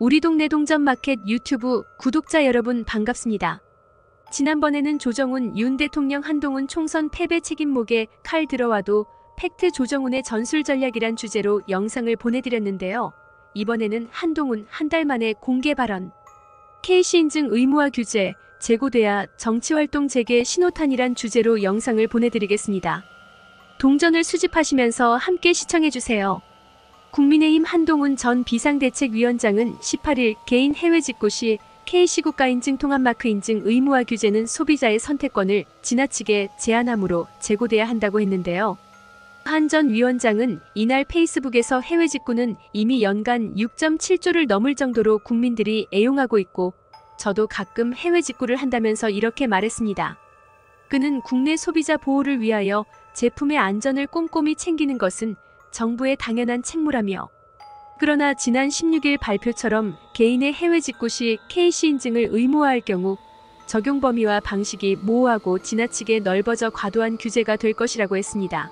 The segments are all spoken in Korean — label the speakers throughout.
Speaker 1: 우리 동네 동전마켓 유튜브 구독자 여러분 반갑습니다. 지난번에는 조정훈, 윤 대통령 한동훈 총선 패배 책임목에 칼 들어와도 팩트 조정훈의 전술 전략이란 주제로 영상을 보내드렸는데요. 이번에는 한동훈 한 달 만에 공개 발언. KC 인증 의무화 규제, 재고돼야 정치활동 재개 신호탄이란 주제로 영상을 보내드리겠습니다. 동전을 수집하시면서 함께 시청해주세요. 국민의힘 한동훈 전 비상대책위원장은 18일 개인 해외 직구 시 K시국가 인증 통합마크 인증 의무화 규제는 소비자의 선택권을 지나치게 제한함으로 재고돼야 한다고 했는데요. 한 전 위원장은 이날 페이스북에서 해외 직구는 이미 연간 6.7조를 넘을 정도로 국민들이 애용하고 있고 저도 가끔 해외 직구를 한다면서 이렇게 말했습니다. 그는 국내 소비자 보호를 위하여 제품의 안전을 꼼꼼히 챙기는 것은 정부의 당연한 책무라며 그러나 지난 16일 발표처럼 개인의 해외 직구 시 KC 인증을 의무화할 경우 적용 범위와 방식이 모호하고 지나치게 넓어져 과도한 규제가 될 것이라고 했습니다.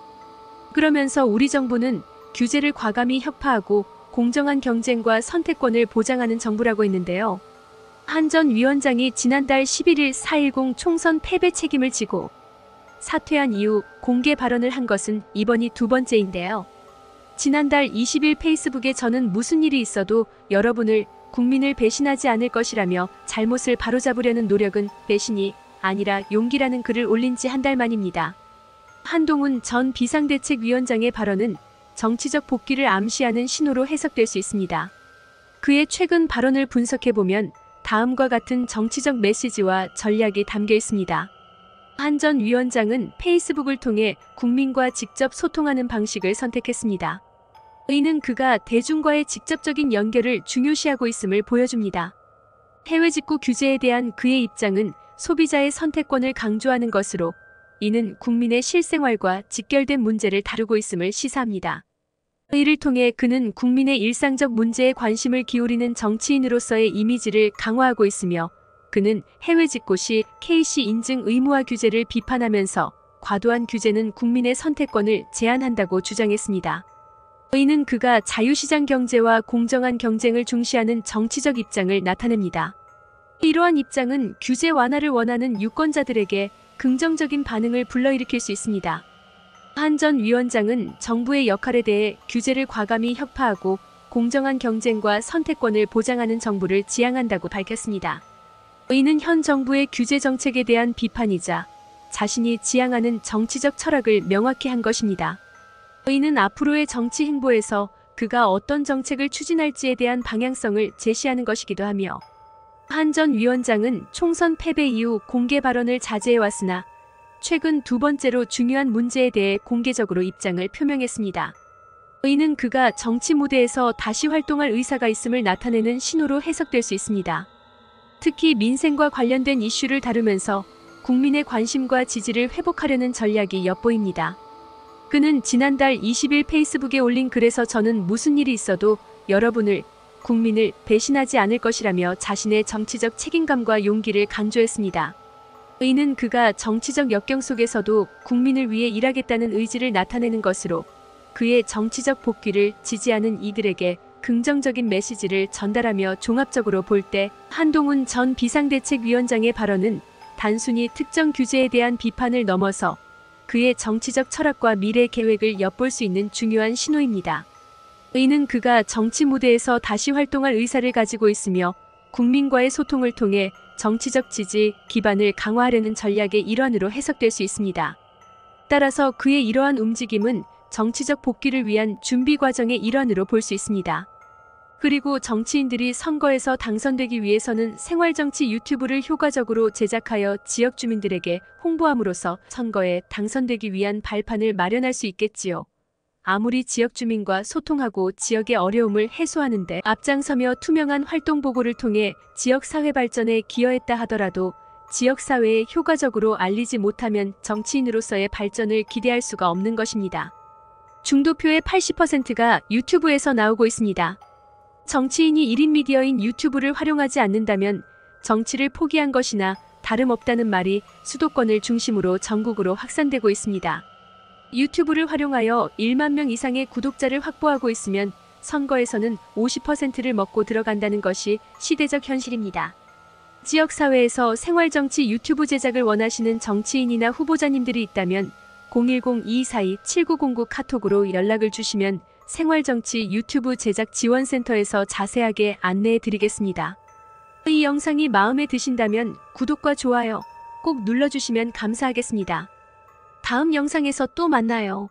Speaker 1: 그러면서 우리 정부는 규제를 과감히 협파하고 공정한 경쟁과 선택권을 보장하는 정부라고 했는데요. 한 전 위원장이 지난달 11일 4.10 총선 패배 책임을 지고 사퇴한 이후 공개 발언을 한 것은 이번이 두 번째인데요. 지난달 20일 페이스북에 저는 무슨 일이 있어도 여러분을 국민을 배신하지 않을 것이라며 잘못을 바로잡으려는 노력은 배신이 아니라 용기라는 글을 올린 지 한 달 만입니다. 한동훈 전 비상대책위원장의 발언은 정치적 복귀를 암시하는 신호로 해석될 수 있습니다. 그의 최근 발언을 분석해보면 다음과 같은 정치적 메시지와 전략이 담겨 있습니다. 한전 위원장은 페이스북을 통해 국민과 직접 소통하는 방식을 선택했습니다. 의는 그가 대중과의 직접적인 연결을 중요시하고 있음을 보여줍니다. 해외 직구 규제에 대한 그의 입장은 소비자의 선택권을 강조하는 것으로 이는 국민의 실생활과 직결된 문제를 다루고 있음을 시사합니다. 이를 통해 그는 국민의 일상적 문제에 관심을 기울이는 정치인으로서의 이미지를 강화하고 있으며 그는 해외 직고시 KC 인증 의무화 규제를 비판하면서 과도한 규제는 국민의 선택권을 제한한다고 주장했습니다. 저희는 그가 자유시장 경제와 공정한 경쟁을 중시하는 정치적 입장을 나타냅니다. 이러한 입장은 규제 완화를 원하는 유권자들에게 긍정적인 반응을 불러일으킬 수 있습니다. 한 전 위원장은 정부의 역할에 대해 규제를 과감히 협파하고 공정한 경쟁과 선택권을 보장하는 정부를 지향한다고 밝혔습니다. 의는 현 정부의 규제 정책에 대한 비판이자 자신이 지향하는 정치적 철학을 명확히 한 것입니다. 의는 앞으로의 정치 행보에서 그가 어떤 정책을 추진할지에 대한 방향성을 제시하는 것이기도 하며 한전 위원장은 총선 패배 이후 공개 발언을 자제해왔으나 최근 두 번째로 중요한 문제에 대해 공개적으로 입장을 표명했습니다. 의는 그가 정치 무대에서 다시 활동할 의사가 있음을 나타내는 신호로 해석될 수 있습니다. 특히 민생과 관련된 이슈를 다루면서 국민의 관심과 지지를 회복하려는 전략이 엿보입니다. 그는 지난달 20일 페이스북에 올린 글에서 저는 무슨 일이 있어도 여러분을 국민을 배신하지 않을 것이라며 자신의 정치적 책임감과 용기를 강조했습니다. 의는 그가 정치적 역경 속에서도 국민을 위해 일하겠다는 의지를 나타내는 것으로 그의 정치적 복귀를 지지하는 이들에게 긍정적인 메시지를 전달하며 종합적으로 볼 때 한동훈 전 비상대책위원장의 발언은 단순히 특정 규제에 대한 비판을 넘어서 그의 정치적 철학과 미래 계획을 엿볼 수 있는 중요한 신호입니다. 의는 그가 정치 무대에서 다시 활동할 의사를 가지고 있으며 국민과의 소통을 통해 정치적 지지 기반을 강화하려는 전략의 일환으로 해석될 수 있습니다. 따라서 그의 이러한 움직임은 정치적 복귀를 위한 준비 과정의 일환으로 볼 수 있습니다. 그리고 정치인들이 선거에서 당선되기 위해서는 생활정치 유튜브를 효과적으로 제작하여 지역 주민들에게 홍보함으로써 선거에 당선되기 위한 발판을 마련할 수 있겠지요. 아무리 지역 주민과 소통하고 지역의 어려움을 해소하는데 앞장서며 투명한 활동 보고를 통해 지역사회 발전에 기여했다 하더라도 지역사회에 효과적으로 알리지 못하면 정치인으로서의 발전을 기대할 수가 없는 것입니다. 중도표의 80%가 유튜브에서 나오고 있습니다. 정치인이 1인 미디어인 유튜브를 활용하지 않는다면 정치를 포기한 것이나 다름없다는 말이 수도권을 중심으로 전국으로 확산되고 있습니다. 유튜브를 활용하여 1만 명 이상의 구독자를 확보하고 있으면 선거에서는 50%를 먹고 들어간다는 것이 시대적 현실입니다. 지역사회에서 생활정치 유튜브 제작을 원하시는 정치인이나 후보자님들이 있다면 010-242-7909 카톡으로 연락을 주시면 생활정치 유튜브 제작 지원센터에서 자세하게 안내해 드리겠습니다. 이 영상이 마음에 드신다면 구독과 좋아요 꼭 눌러주시면 감사하겠습니다. 다음 영상에서 또 만나요.